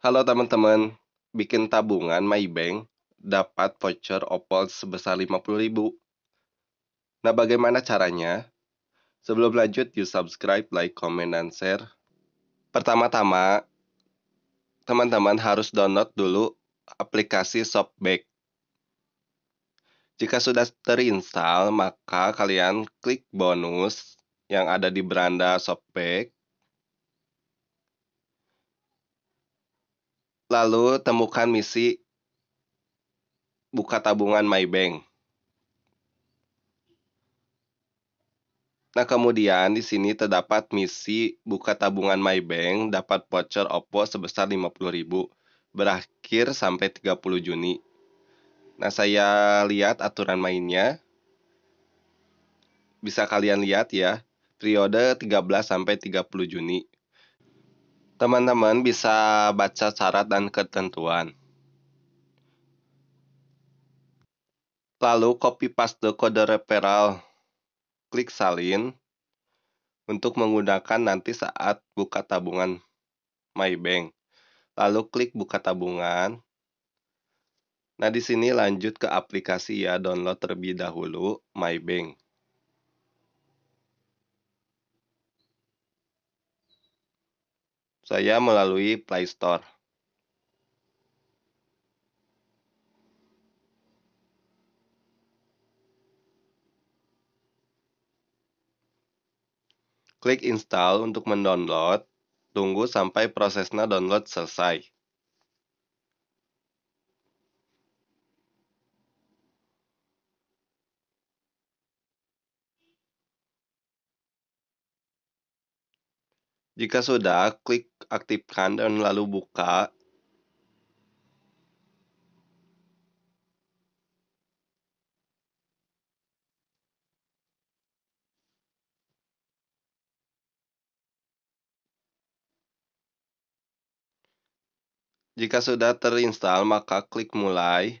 Halo teman-teman, bikin tabungan MyBank dapat voucher Opal sebesar 50.000. Nah, bagaimana caranya? Sebelum lanjut, you subscribe, like, comment, dan share. Pertama-tama, teman-teman harus download dulu aplikasi Shopback. Jika sudah terinstall, maka kalian klik bonus yang ada di beranda Shopback Lalu temukan misi buka tabungan MyBank. Nah, kemudian di sini terdapat misi buka tabungan MyBank dapat voucher OPPO sebesar 50.000 berakhir sampai 30 Juni. Nah, saya lihat aturan mainnya. Bisa kalian lihat ya, periode 13 sampai 30 Juni teman-teman bisa baca syarat dan ketentuan. Lalu copy paste kode referral. Klik salin untuk menggunakan nanti saat buka tabungan MyBank. Lalu klik buka tabungan. Nah, di sini lanjut ke aplikasi ya, download terlebih dahulu MyBank. saya melalui Play Store. Klik install untuk mendownload, tunggu sampai prosesnya download selesai. Jika sudah, klik aktifkan dan lalu buka. Jika sudah terinstall, maka klik mulai.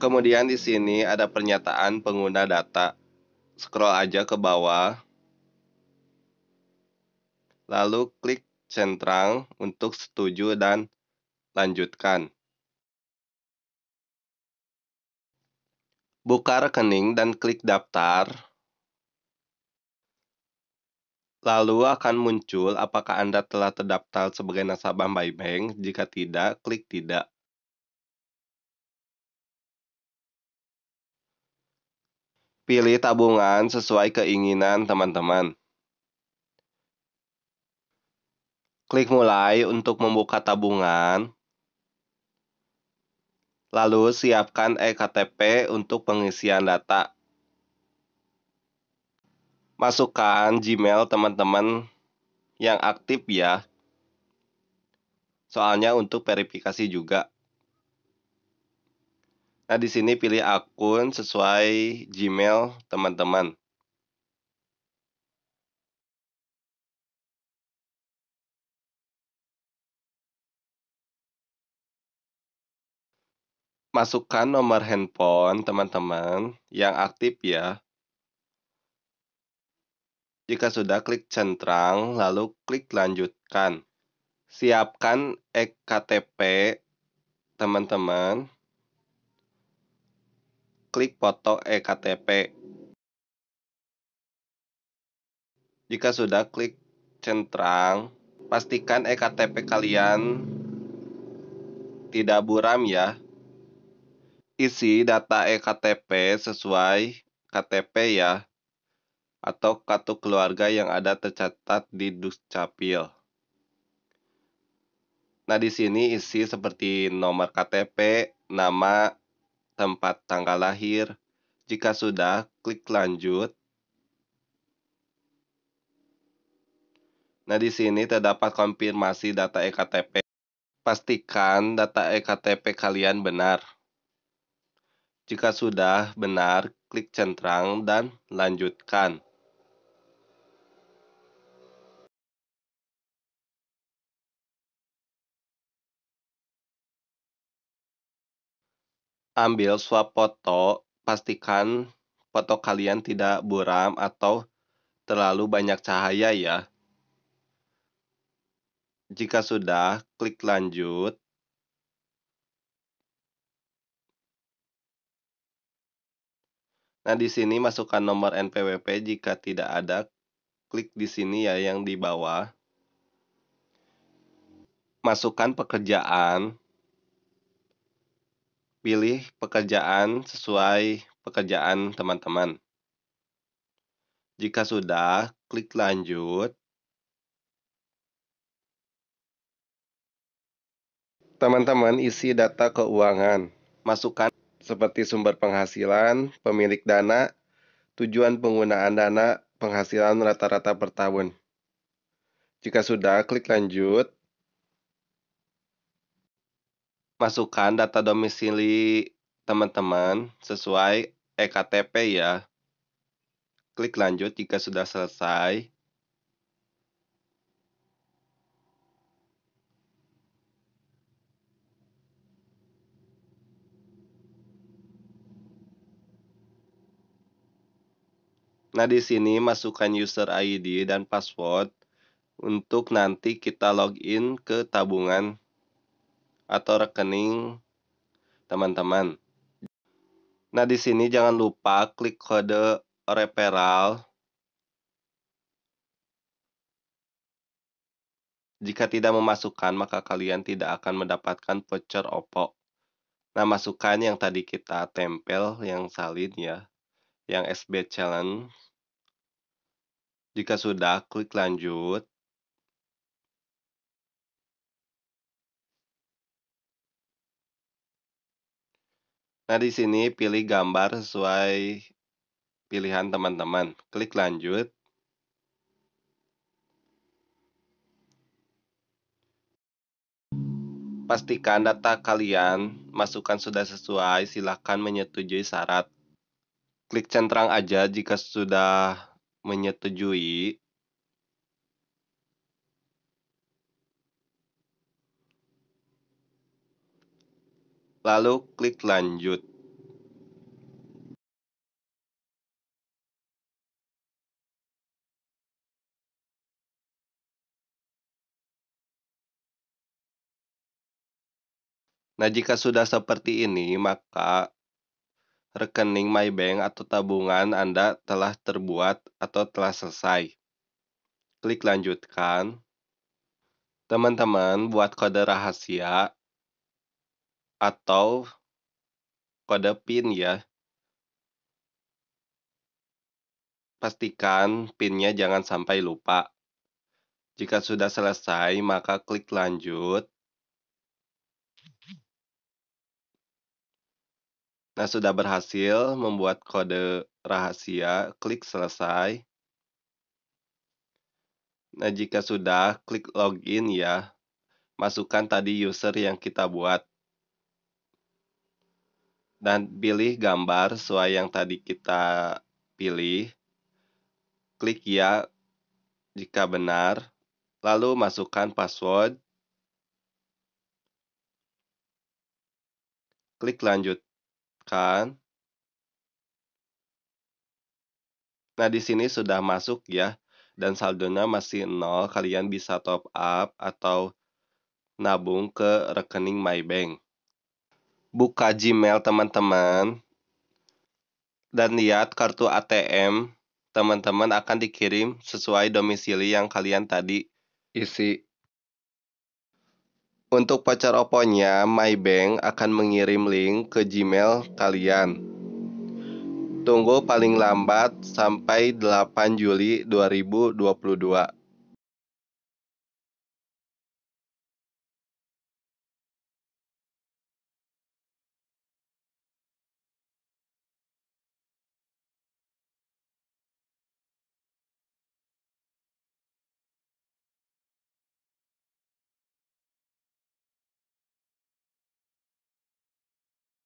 Kemudian di sini ada pernyataan pengguna data. Scroll aja ke bawah. Lalu klik centang untuk setuju dan lanjutkan. Buka rekening dan klik daftar. Lalu akan muncul apakah Anda telah terdaftar sebagai nasabah MyBank. Jika tidak, klik tidak. Pilih tabungan sesuai keinginan teman-teman. Klik mulai untuk membuka tabungan. Lalu siapkan eKTP untuk pengisian data. Masukkan Gmail teman-teman yang aktif ya. Soalnya untuk verifikasi juga. Nah, di sini pilih akun sesuai Gmail teman-teman. Masukkan nomor handphone teman-teman yang aktif ya. Jika sudah klik centang, lalu klik lanjutkan. Siapkan ektp teman-teman klik foto ektp. Jika sudah klik centang, pastikan ektp kalian tidak buram ya. Isi data ektp sesuai KTP ya atau kartu keluarga yang ada tercatat di Dukcapil. Nah, di sini isi seperti nomor KTP, nama, tempat tanggal lahir. Jika sudah, klik lanjut. Nah, di sini terdapat konfirmasi data ektp. Pastikan data ektp kalian benar. Jika sudah benar, klik centang dan lanjutkan. ambil swap foto, pastikan foto kalian tidak buram atau terlalu banyak cahaya ya. Jika sudah, klik lanjut. Nah, di sini masukkan nomor NPWP jika tidak ada, klik di sini ya yang di bawah. Masukkan pekerjaan, Pilih pekerjaan sesuai pekerjaan teman-teman. Jika sudah, klik lanjut. Teman-teman isi data keuangan. Masukkan seperti sumber penghasilan, pemilik dana, tujuan penggunaan dana, penghasilan rata-rata per tahun. Jika sudah, klik lanjut masukkan data domisili teman-teman sesuai ektp ya. Klik lanjut jika sudah selesai. Nah, di sini masukkan user ID dan password untuk nanti kita login ke tabungan atau rekening teman-teman. Nah, di sini jangan lupa klik kode referral Jika tidak memasukkan, maka kalian tidak akan mendapatkan voucher OPPO. Nah, masukkan yang tadi kita tempel, yang salin ya, yang SB Challenge. Jika sudah, klik lanjut. Nah, di sini pilih gambar sesuai pilihan teman-teman. Klik lanjut. Pastikan data kalian masukkan sudah sesuai, silakan menyetujui syarat. Klik centang aja jika sudah menyetujui. lalu klik Lanjut Nah, jika sudah seperti ini, maka rekening MyBank atau tabungan Anda telah terbuat atau telah selesai. Klik lanjutkan. Teman-teman, buat kode rahasia atau kode PIN ya. Pastikan PIN-nya jangan sampai lupa. Jika sudah selesai, maka klik lanjut. Nah, sudah berhasil membuat kode rahasia, klik selesai. Nah, jika sudah, klik login ya. Masukkan tadi user yang kita buat dan pilih gambar sesuai yang tadi kita pilih. Klik ya jika benar, lalu masukkan password. Klik lanjutkan. Nah, di sini sudah masuk ya dan saldonya masih nol, kalian bisa top up atau nabung ke rekening MyBank buka Gmail teman-teman dan lihat kartu ATM teman-teman akan dikirim sesuai domisili yang kalian tadi isi. Untuk pacar oponya, MyBank akan mengirim link ke Gmail kalian. Tunggu paling lambat sampai 8 Juli 2022.